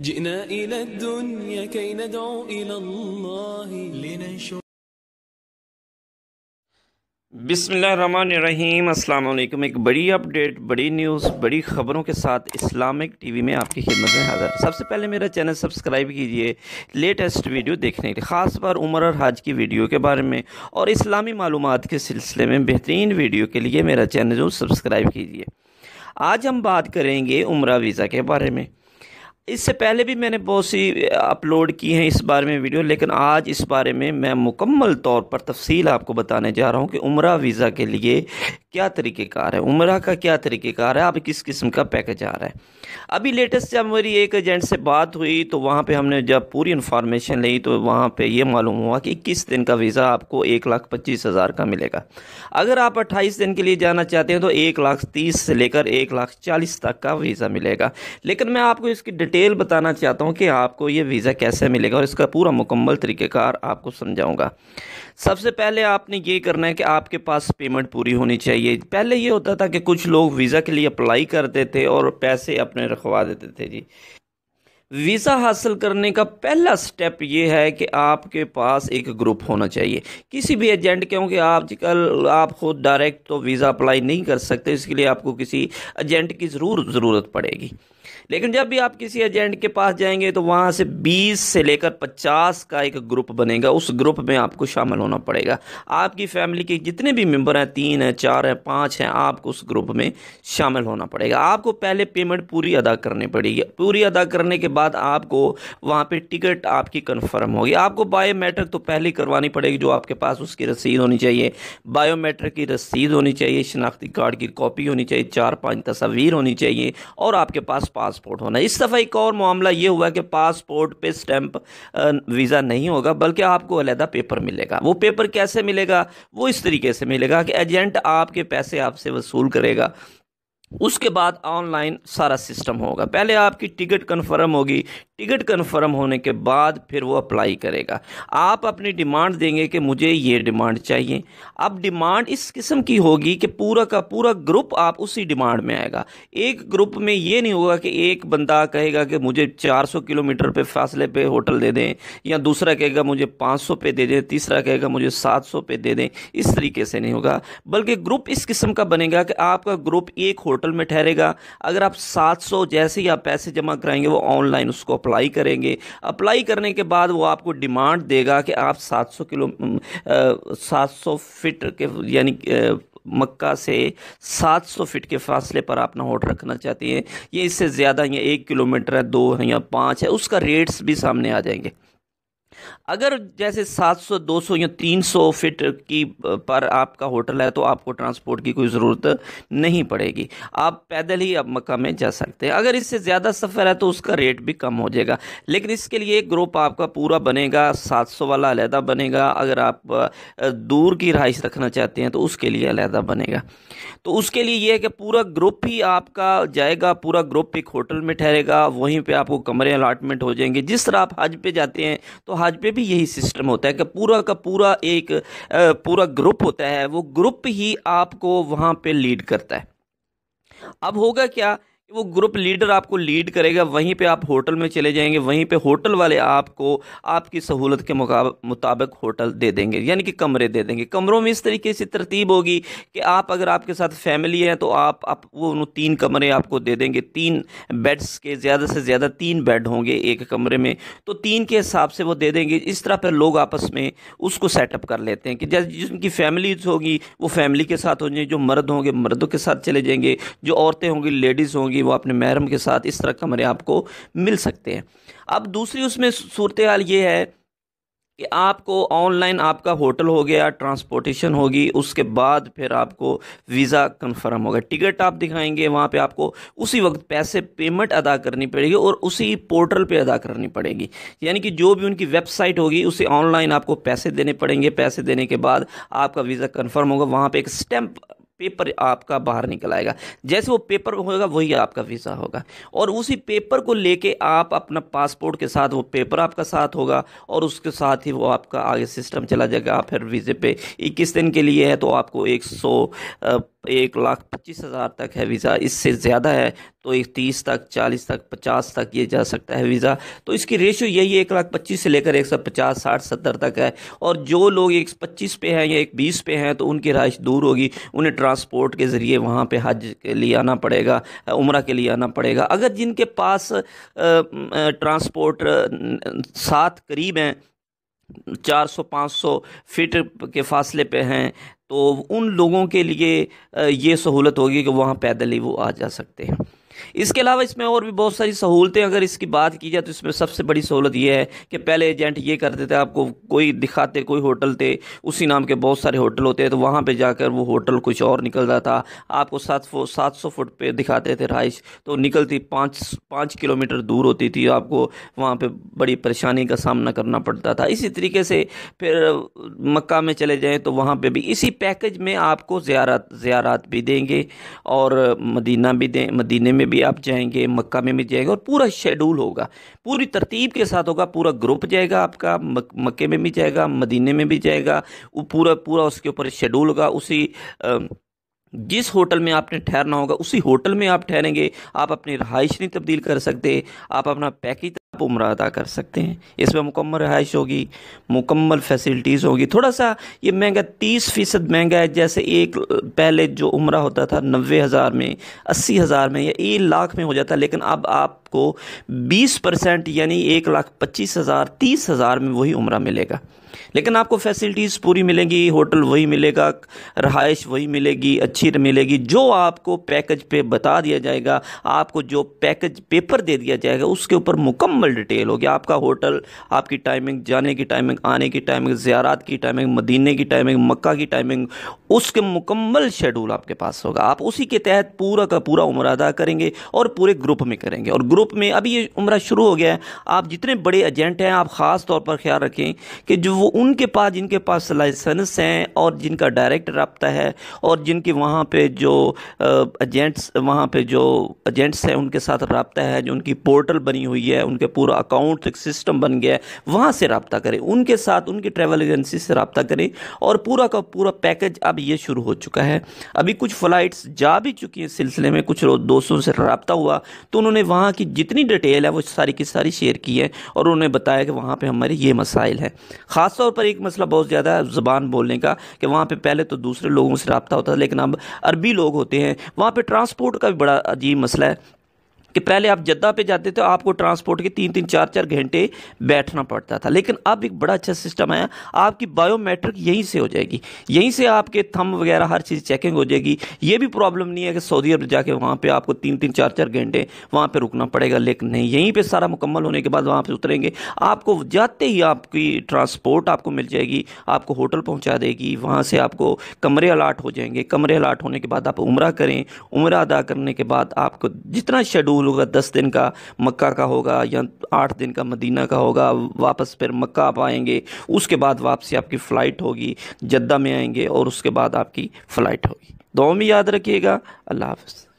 جئنا إلى الدنيا كي ندعو إلى الله لننشر बिसमीम अल्लाम एक बड़ी अपडेट बड़ी न्यूज़ बड़ी ख़बरों के साथ इस्लामिक टीवी में आपकी खिदमत में हाज़र सबसे पहले मेरा चैनल सब्सक्राइब कीजिए लेटेस्ट वीडियो देखने के लिए ख़ास पर उमर और हाज की वीडियो के बारे में और इस्लामी मालूम के सिलसिले में बेहतरीन वीडियो के लिए मेरा चैनल जो सब्सक्राइब कीजिए आज हम बात करेंगे उम्र वीज़ा के बारे में इससे पहले भी मैंने बहुत सी अपलोड की हैं इस बारे में वीडियो लेकिन आज इस बारे में मैं मुकम्मल तौर पर तफसील आपको बताने जा रहा हूँ कि उम्र वीज़ा के लिए क्या तरीक़ेकार है उम्र का क्या तरीक़ेकार है आप किस किस्म का पैकेज आ रहा है अभी लेटेस्ट जब मेरी एक एजेंट से बात हुई तो वहाँ पे हमने जब पूरी इन्फॉर्मेशन ली तो वहाँ पे ये मालूम हुआ कि इक्कीस दिन का वीज़ा आपको एक लाख पच्चीस हज़ार का मिलेगा अगर आप अट्ठाईस दिन के लिए जाना चाहते हैं तो एक लाख तीस से लेकर एक लाख चालीस तक का वीज़ा मिलेगा लेकिन मैं आपको इसकी डिटेल बताना चाहता हूँ कि आपको ये वीज़ा कैसे मिलेगा और इसका पूरा मुकम्मल तरीक़ेकार आपको समझाऊँगा सबसे पहले आपने ये करना है कि आपके पास पेमेंट पूरी होनी चाहिए पहले ये होता था कि कुछ लोग वीज़ा के लिए अप्लाई करते थे और पैसे अपने उसमें रखवा देते थे जी वीज़ा हासिल करने का पहला स्टेप ये है कि आपके पास एक ग्रुप होना चाहिए किसी भी एजेंट क्योंकि आजकल आप खुद डायरेक्ट तो वीज़ा अप्लाई नहीं कर सकते इसके लिए आपको किसी एजेंट की ज़रूर ज़रूरत पड़ेगी लेकिन जब भी आप किसी एजेंट के पास जाएंगे तो वहाँ से 20 से लेकर 50 का एक ग्रुप बनेगा उस ग्रुप में आपको शामिल होना पड़ेगा आपकी फैमिली के जितने भी मेंबर हैं तीन हैं चार हैं पाँच हैं आपको उस ग्रुप में शामिल होना पड़ेगा आपको पहले पेमेंट पूरी अदा करनी पड़ेगी पूरी अदा करने के बाद आपको वहाँ पर टिकट आपकी कन्फर्म होगी आपको बायोमेट्रिक तो पहले करवानी पड़ेगी जो आपके पास उसकी रसीद होनी चाहिए बायोमेट्रिक की रसीद होनी चाहिए शनाख्ती कार्ड की कॉपी होनी चाहिए चार पाँच तस्वीर होनी चाहिए और आपके पास पास पासपोर्ट होना इस दफ़ा एक और मामला ये हुआ कि पासपोर्ट पे स्टैंप वीज़ा नहीं होगा बल्कि आपको अलहदा पेपर मिलेगा वो पेपर कैसे मिलेगा वो इस तरीके से मिलेगा कि एजेंट आपके पैसे आपसे वसूल करेगा उसके बाद ऑनलाइन सारा सिस्टम होगा पहले आपकी टिकट कंफर्म होगी टिकट कंफर्म होने के बाद फिर वो अप्लाई करेगा आप अपनी डिमांड देंगे कि मुझे ये डिमांड चाहिए अब डिमांड इस किस्म की होगी कि पूरा का पूरा ग्रुप आप उसी डिमांड में आएगा एक ग्रुप में ये नहीं होगा कि एक बंदा कहेगा कि मुझे 400 किलोमीटर पे फासले पे होटल दे दें या दूसरा कहेगा मुझे 500 पे दे दें तीसरा कहेगा मुझे 700 पे दे दें इस तरीके से नहीं होगा बल्कि ग्रुप इस किस्म का बनेगा कि आपका ग्रुप एक होटल पोर्टल में ठहरेगा अगर आप 700 जैसे ही आप पैसे जमा कराएंगे वो ऑनलाइन उसको अप्लाई करेंगे अप्लाई करने के बाद वो आपको डिमांड देगा कि आप 700 किलो सात सौ फिट के यानी मक्का से 700 फीट के फासले पर आप होटल रखना चाहती हैं ये इससे ज़्यादा या एक किलोमीटर है दो है या पाँच है उसका रेट्स भी सामने आ जाएंगे अगर जैसे 700 200 या 300 फीट की पर आपका होटल है तो आपको ट्रांसपोर्ट की कोई ज़रूरत नहीं पड़ेगी आप पैदल ही अब मक्का में जा सकते हैं अगर इससे ज़्यादा सफ़र है तो उसका रेट भी कम हो जाएगा लेकिन इसके लिए ग्रुप आपका पूरा बनेगा 700 वाला अलहदा बनेगा अगर आप दूर की रहाइश रखना चाहते हैं तो उसके लिए अलहदा बनेगा तो उसके लिए यह है कि पूरा ग्रुप ही आपका जाएगा पूरा ग्रुप एक होटल में ठहरेगा वहीं पर आपको कमरे अलाटमेंट हो जाएंगे जिस तरह आप हज पर जाते हैं तो हज समाज पे भी यही सिस्टम होता है कि पूरा का पूरा एक पूरा ग्रुप होता है वो ग्रुप ही आपको वहाँ पे लीड करता है अब होगा क्या वो ग्रुप लीडर आपको लीड करेगा वहीं पे आप होटल में चले जाएंगे वहीं पे होटल वाले आपको आपकी सहूलत के मुताबिक होटल दे देंगे यानी कि कमरे दे देंगे कमरों में इस तरीके से तरतीब होगी कि आप अगर आपके साथ फैमिली है तो आप आप वो तीन कमरे आपको दे देंगे तीन बेड्स के ज़्यादा से ज़्यादा तीन बेड होंगे एक कमरे में तो तीन के हिसाब से वो दे देंगे इस तरह पर लोग आपस में उसको सेटअप कर लेते हैं कि जैसे जिनकी फैमिलीज होगी वो फैमिली के साथ हो जो मर्द होंगे मर्दों के साथ चले जाएंगे जो औरतें होंगी लेडीज़ होंगी चाहिए वो अपने महरम के साथ इस तरह कमरे आपको मिल सकते हैं अब दूसरी उसमें सूरत हाल ये है कि आपको ऑनलाइन आपका होटल हो गया ट्रांसपोर्टेशन होगी उसके बाद फिर आपको वीज़ा कंफर्म होगा टिकट आप दिखाएंगे वहाँ पे आपको उसी वक्त पैसे पेमेंट अदा करनी पड़ेगी और उसी पोर्टल पे अदा करनी पड़ेगी यानी कि जो भी उनकी वेबसाइट होगी उसे ऑनलाइन आपको पैसे देने पड़ेंगे पैसे देने के बाद आपका वीज़ा कन्फर्म होगा वहाँ पर एक स्टैम्प पेपर आपका बाहर निकल आएगा जैसे वो पेपर होगा वही आपका वीज़ा होगा और उसी पेपर को लेके आप अपना पासपोर्ट के साथ वो पेपर आपका साथ होगा और उसके साथ ही वो आपका आगे सिस्टम चला जाएगा फिर वीज़े पे इक्कीस दिन के लिए है तो आपको एक सौ एक लाख पच्चीस हज़ार तक है वीज़ा इससे ज़्यादा है तो इकतीस तक चालीस तक पचास तक ये जा सकता है वीज़ा तो इसकी रेशो यही एक लाख पच्चीस से लेकर एक सौ पचास साठ सत्तर तक है और जो लोग एक पच्चीस पे हैं या एक बीस पे हैं तो उनकी रहाइश दूर होगी उन्हें ट्रांसपोर्ट के ज़रिए वहाँ पर हज के लिए आना पड़ेगा उम्र के लिए आना पड़ेगा अगर जिनके पास ट्रांसपोर्ट साथ करीब हैं चार सौ पाँच सौ फीट के फासले पे हैं तो उन लोगों के लिए ये सहूलत होगी कि वहाँ पैदल ही वो आ जा सकते हैं इसके अलावा इसमें और भी बहुत सारी सहूलतें अगर इसकी बात की जाए तो इसमें सबसे बड़ी सहूलत यह है कि पहले एजेंट ये करते थे आपको कोई दिखाते कोई होटल थे उसी नाम के बहुत सारे होटल होते हैं तो वहाँ पे जाकर वो होटल कुछ और निकलता था आपको सात फो सात सौ फुट पे दिखाते थे रहाइश तो निकलती पाँच पाँच किलोमीटर दूर होती थी तो आपको वहाँ पर बड़ी परेशानी का सामना करना पड़ता था इसी तरीके से फिर मक्का में चले जाएँ तो वहाँ पर भी इसी पैकेज में आपको ज़्यारत ज़्यारत भी देंगे और मदीना भी दें मदीने में में भी आप जाएंगे मक्का में भी जाएंगे और पूरा शेड्यूल होगा पूरी तरतीब के साथ होगा पूरा ग्रुप जाएगा आपका मक, मक्के में भी जाएगा मदीने में भी जाएगा पूरा पूरा उसके ऊपर शेड्यूल होगा उसी आ, जिस होटल में आपने ठहरना होगा उसी होटल में आप ठहरेंगे आप अपनी रहाइश नहीं तब्दील कर सकते आप अपना पैकेज आप उम्र अदा कर सकते हैं इसमें मुकम्मल रहाइश होगी मुकम्मल फैसिलिटीज़ होगी थोड़ा सा ये महंगा तीस फ़ीसद महंगा है जैसे एक पहले जो उम्र होता था नबे हज़ार में अस्सी हज़ार में या एक लाख में हो जाता लेकिन अब आपको बीस परसेंट यानी एक लाख पच्चीस हज़ार तीस हज़ार में वही उम्र मिलेगा लेकिन आपको फैसिलिटीज़ पूरी मिलेंगी होटल वही मिलेगा रहाइश वही मिलेगी अच्छी मिलेगी जो आपको पैकेज पे बता दिया जाएगा आपको जो पैकेज पेपर दे दिया जाएगा उसके ऊपर मुकम्मल डिटेल होगी आपका होटल आपकी टाइमिंग जाने की टाइमिंग आने की टाइमिंग ज़्यारात की टाइमिंग मदीने की टाइमिंग मक्का की टाइमिंग उसके मुकम्मल शेड्यूल आपके पास होगा आप उसी के तहत पूरा का पूरा उम्र अदा करेंगे और पूरे ग्रुप में करेंगे और ग्रुप में अभी ये उम्र शुरू हो गया है आप जितने बड़े एजेंट हैं आप ख़ास तौर पर ख्याल रखें कि जो वो उनके पास जिनके पास लाइसेंस हैं और जिनका डायरेक्ट रबता है और जिनके वहाँ पे जो एजेंट्स वहाँ पे जो एजेंट्स हैं उनके साथ रबता है जो उनकी पोर्टल बनी हुई है उनके पूरा अकाउंट एक सिस्टम बन गया है वहाँ से रबता करें उनके साथ उनकी ट्रैवल एजेंसी से रबता करें और पूरा का पूरा पैकेज अब ये शुरू हो चुका है अभी कुछ फ़्लाइट्स जा भी चुकी हैं सिलसिले में कुछ दोस्तों से रबता हुआ तो उन्होंने वहाँ की जितनी डिटेल है वो सारी की सारी शेयर की है और उन्होंने बताया कि वहाँ पर हमारे ये मसाइल हैं ख़ास ख़ास तौर पर एक मसला बहुत ज़्यादा है ज़बान बोलने का कि वहाँ पर पहले तो दूसरे लोगों से रबता होता था लेकिन अब अरबी लोग होते हैं वहाँ पर ट्रांसपोर्ट का भी बड़ा अजीब मसला है कि पहले आप जद्दा पे जाते थे आपको ट्रांसपोर्ट के तीन तीन चार चार घंटे बैठना पड़ता था लेकिन अब एक बड़ा अच्छा सिस्टम आया आपकी बायोमेट्रिक यहीं से हो जाएगी यहीं से आपके थम वगैरह हर चीज़ चेकिंग हो जाएगी ये भी प्रॉब्लम नहीं है कि सऊदी अरब जाके वहाँ पर आपको तीन तीन चार चार घंटे वहाँ पर रुकना पड़ेगा लेकिन नहीं यहीं पर सारा मुकम्मल होने के बाद वहाँ पर उतरेंगे आपको जाते ही आपकी ट्रांसपोर्ट आपको मिल जाएगी आपको होटल पहुँचा देगी वहाँ से आपको कमरे अलाट हो जाएंगे कमरे अलाट होने के बाद आप उम्र करें उम्र अदा करने के बाद आपको जितना शेड्यूल नज़ूल होगा दस दिन का मक्का का होगा या आठ दिन का मदीना का होगा वापस फिर मक्का आप आएँगे उसके बाद वापसी आपकी फ़्लाइट होगी जद्दा में आएंगे और उसके बाद आपकी फ़्लाइट होगी दो में याद रखिएगा अल्लाह हाफ़